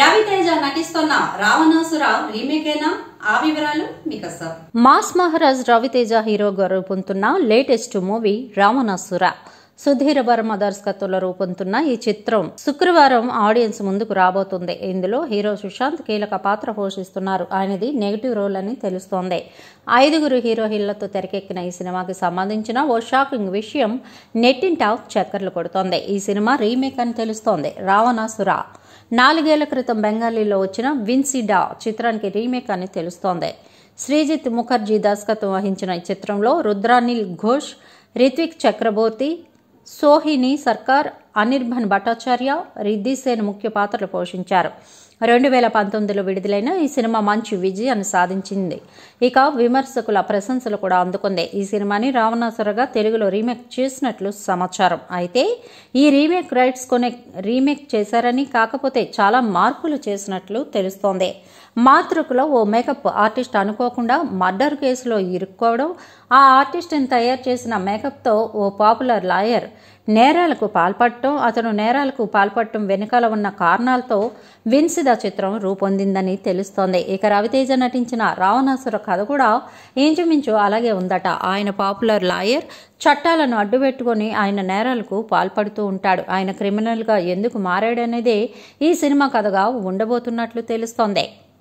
రవితేజ నటిస్తున్న ఆ వివరాలు మీకు మాస్ మహారాజ్ రవితేజ హీరోగా రూపొందుతున్న లేటెస్ట్ మూవీ రావణాసుర సుధీర వర్మ దర్శకత్వంలో రూపొందుతున్న ఈ చిత్రం శుక్రవారం ఆడియన్స్ ముందుకు రాబోతుంది ఇందులో హీరో సుశాంత్ కీలక పాత్ర పోషిస్తున్నారు ఆయనది నెగిటివ్ రోల్ అని తెలుస్తోంది ఐదుగురు హీరో హీరోలతో తెరకెక్కిన ఈ సినిమాకి సంబంధించిన ఓ షాకింగ్ విషయం నెట్టింటాఫ్ చక్కర్లు కొడుతోంది ఈ సినిమా రీమేక్ అని తెలుస్తోంది రావణాసుర నాలుగేళ్ల క్రితం బెంగాలీలో వచ్చిన విన్సిడా చిత్రానికి రీమేక్ అని తెలుస్తోంది శ్రీజిత్ ముఖర్జీ దర్శకత్వం వహించిన ఈ చిత్రంలో రుద్రానిల్ ఘోష్ రిత్విక్ చక్రబోర్తి సోహిని సర్కార్ అనిర్భన్ భట్టాచార్య రిద్దిసేన్ ముఖ్య పాత్రలు పోషించారు రెండు వేల పంతొమ్మిదిలో విడుదలైన ఈ సినిమా మంచి విజయాన్ని సాధించింది ఇక విమర్శకుల ప్రశంసలు కూడా అందుకుంది ఈ సినిమాని రావణాసురగా తెలుగులో రీమేక్ చేసినట్లు సమాచారం అయితే ఈ రీమేక్ రైట్స్ కొనే రీమేక్ చేశారని కాకపోతే చాలా మార్పులు చేసినట్లు తెలుస్తోంది మాతృకలో ఓ మేకప్ ఆర్టిస్ట్ అనుకోకుండా మర్డర్ కేసులో ఇరుక్కోవడం ఆ ఆర్టిస్ట్ని తయారు చేసిన మేకప్తో ఓ పాపులర్ లాయర్ నేరాలకు పాల్పడటం అతను నేరాలకు పాల్పడటం వెనుకాల ఉన్న కారణాలతో విన్సిద చిత్రం రూపొందిందని తెలుస్తోంది ఇక రవితేజ నటించిన రావణాసుర కథ కూడా ఇంచుమించు అలాగే ఉందట ఆయన పాపులర్ లాయర్ చట్టాలను అడ్డుపెట్టుకొని ఆయన నేరాలకు పాల్పడుతూ ఉంటాడు ఆయన క్రిమినల్గా ఎందుకు మారాడనేదే ఈ సినిమా కథగా ఉండబోతున్నట్లు తెలుస్తోంది